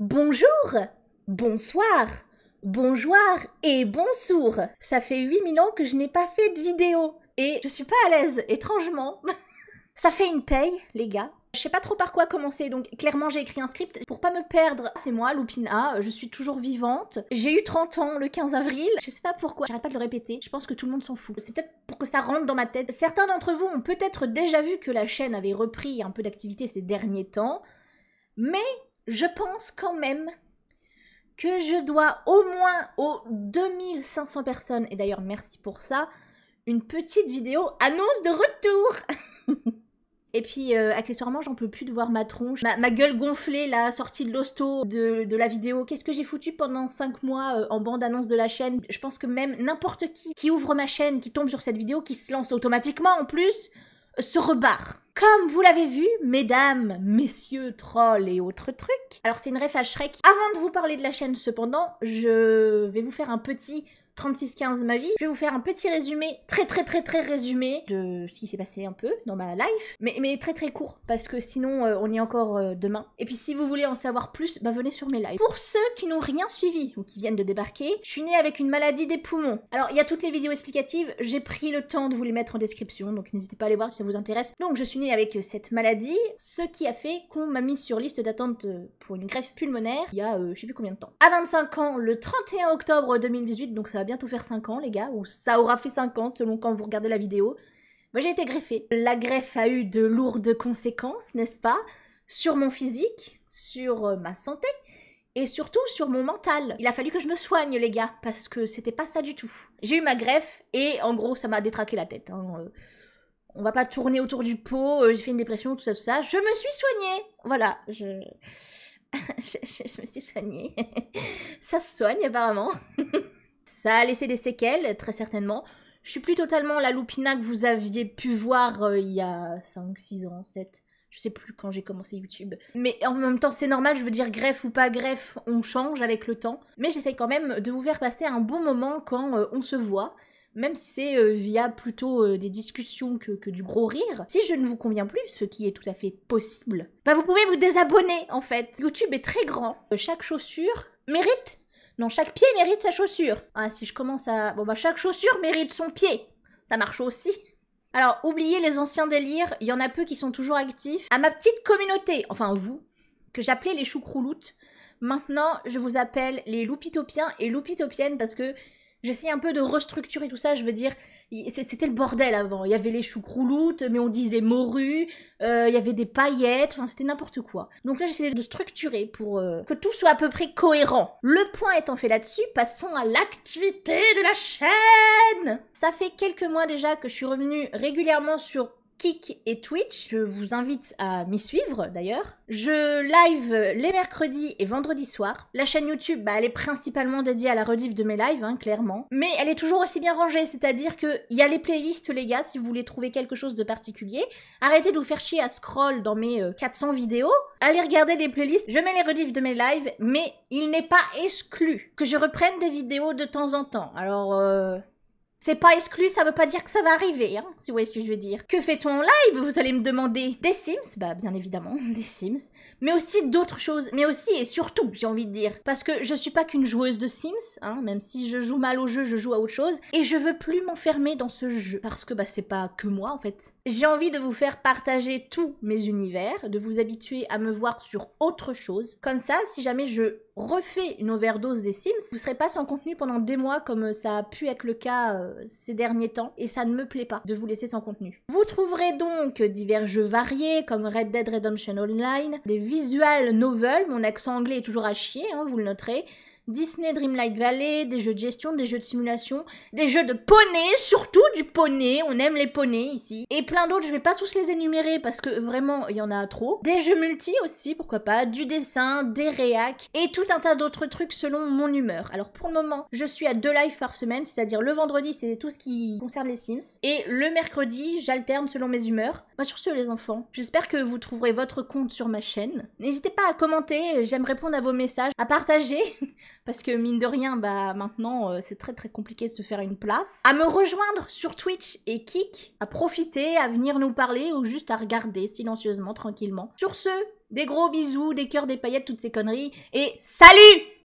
Bonjour, bonsoir, bonjour et bonsoir Ça fait 8000 ans que je n'ai pas fait de vidéo et je suis pas à l'aise, étrangement. Ça fait une paye, les gars. Je sais pas trop par quoi commencer, donc clairement j'ai écrit un script pour pas me perdre. C'est moi, Lupina, je suis toujours vivante. J'ai eu 30 ans le 15 avril, je sais pas pourquoi, j'arrête pas de le répéter, je pense que tout le monde s'en fout. C'est peut-être pour que ça rentre dans ma tête. Certains d'entre vous ont peut-être déjà vu que la chaîne avait repris un peu d'activité ces derniers temps, mais je pense quand même que je dois au moins aux 2500 personnes, et d'ailleurs merci pour ça, une petite vidéo annonce de retour Et puis, euh, accessoirement, j'en peux plus de voir ma tronche, ma, gueule gonflée, la sortie de l'hosto de, la vidéo. Qu'est-ce que j'ai foutu pendant 5 mois euh, en bande-annonce de la chaîne Je pense que même n'importe qui qui ouvre ma chaîne, qui tombe sur cette vidéo, qui se lance automatiquement en plus, se rebarre. Comme vous l'avez vu, mesdames, messieurs, trolls et autres trucs. Alors c'est une ref Avant de vous parler de la chaîne cependant, je vais vous faire un petit 3615 ma vie, je vais vous faire un petit résumé, très très très très résumé de ce qui s'est passé un peu dans ma life, mais, mais très très court, parce que sinon euh, on y est encore euh, demain. Et puis si vous voulez en savoir plus, bah venez sur mes lives. Pour ceux qui n'ont rien suivi ou qui viennent de débarquer, je suis née avec une maladie des poumons. Alors il y a toutes les vidéos explicatives, j'ai pris le temps de vous les mettre en description, donc n'hésitez pas à les voir si ça vous intéresse. Donc je suis née avec euh, cette maladie, ce qui a fait qu'on m'a mis sur liste d'attente pour une greffe pulmonaire il y a je sais plus combien de temps. À 25 ans, le 31 octobre 2018, donc ça va bientôt faire 5 ans, les gars, ou ça aura fait 5 ans selon quand vous regardez la vidéo. Moi, j'ai été greffée. La greffe a eu de lourdes conséquences, n'est-ce pas Sur mon physique, sur euh, ma santé et surtout sur mon mental. Il a fallu que je me soigne, les gars, parce que c'était pas ça du tout. J'ai eu ma greffe et en gros, ça m'a détraqué la tête. Hein. Euh, on va pas tourner autour du pot, euh, j'ai fait une dépression, tout ça, tout ça. Je me suis soignée Voilà, je. je, je, je me suis soignée. ça se soigne apparemment. Ça a laissé des séquelles, très certainement. Je suis plus totalement la loupina que vous aviez pu voir euh, il y a 5, 6 ans, 7. Je sais plus quand j'ai commencé YouTube. Mais en même temps, c'est normal, je veux dire greffe ou pas greffe, on change avec le temps. Mais j'essaye quand même de vous faire passer un bon moment quand euh, on se voit même si c'est euh, via plutôt des discussions que, que, du gros rire, si je ne vous conviens plus, ce qui est tout à fait possible, bah vous pouvez vous désabonner en fait. YouTube est très grand, chaque chaussure mérite non, chaque pied mérite sa chaussure. Ah, si je commence à... Bon, bah chaque chaussure mérite son pied. Ça marche aussi. Alors, oubliez les anciens délires, il y en a peu qui sont toujours actifs. À ma petite communauté, enfin vous, que j'appelais les choucrouloutes, maintenant je vous appelle les loupitopiens et loupitopiennes parce que J'essaie un peu de restructurer tout ça, je veux dire, c'était le bordel avant. Il y avait les choucrouloutes, mais on disait morue, euh, il y avait des paillettes, enfin c'était n'importe quoi. Donc là j'essaie de structurer pour euh, que tout soit à peu près cohérent. Le point étant fait là-dessus, passons à l'activité de la chaîne Ça fait quelques mois déjà que je suis revenue régulièrement sur Kik et Twitch. Je vous invite à m'y suivre d'ailleurs. Je live les mercredis et vendredis soirs. La chaîne YouTube, bah, elle est principalement dédiée à la rediff de mes lives, hein, clairement. Mais elle est toujours aussi bien rangée, c'est-à-dire qu'il y a les playlists, les gars, si vous voulez trouver quelque chose de particulier. Arrêtez de vous faire chier à scroll dans mes 400 euh, vidéos. Allez regarder les playlists. Je mets les rediffs de mes lives, mais il n'est pas exclu que je reprenne des vidéos de temps en temps. Alors... Euh... C'est pas exclu, ça veut pas dire que ça va arriver, hein, si vous voyez ce que je veux dire. Que fait-on en live Vous allez me demander des Sims, bah bien évidemment, des Sims, mais aussi d'autres choses, mais aussi et surtout, j'ai envie de dire, parce que je suis pas qu'une joueuse de Sims, hein, même si je joue mal au jeu, je joue à autre chose, et je veux plus m'enfermer dans ce jeu, parce que bah c'est pas que moi en fait. J'ai envie de vous faire partager tous mes univers, de vous habituer à me voir sur autre chose, comme ça, si jamais je refait une overdose des Sims, vous serez pas sans contenu pendant des mois comme euh, ça a pu être le cas euh, ces derniers temps et ça ne me plaît pas de vous laisser sans contenu. Vous trouverez donc divers jeux variés comme Red Dead Redemption Online, des visual novels, mon accent anglais est toujours à chier, hein, vous le noterez, Disney Dreamlight Valley, des jeux de gestion, des jeux de simulation, des jeux de poney, surtout du poney, on aime les poneys ici, et plein d'autres, je vais pas tous les énumérer parce que vraiment il y en a trop. Des jeux multi aussi, pourquoi pas, du dessin, des réacs, et tout un tas d'autres trucs selon mon humeur. Alors pour le moment, je suis à deux lives par semaine, c'est-à-dire le vendredi c'est tout ce qui concerne les Sims, et le mercredi j'alterne selon mes humeurs. Bah, sur ce les enfants, j'espère que vous trouverez votre compte sur ma chaîne. N'hésitez pas à commenter, j'aime répondre à vos messages, à partager. parce que mine de rien, bah maintenant euh, c'est très très compliqué de se faire une place, à me rejoindre sur Twitch et Kik, à profiter, à venir nous parler ou juste à regarder silencieusement, tranquillement. Sur ce, des gros bisous, des cœurs, des paillettes, toutes ces conneries et salut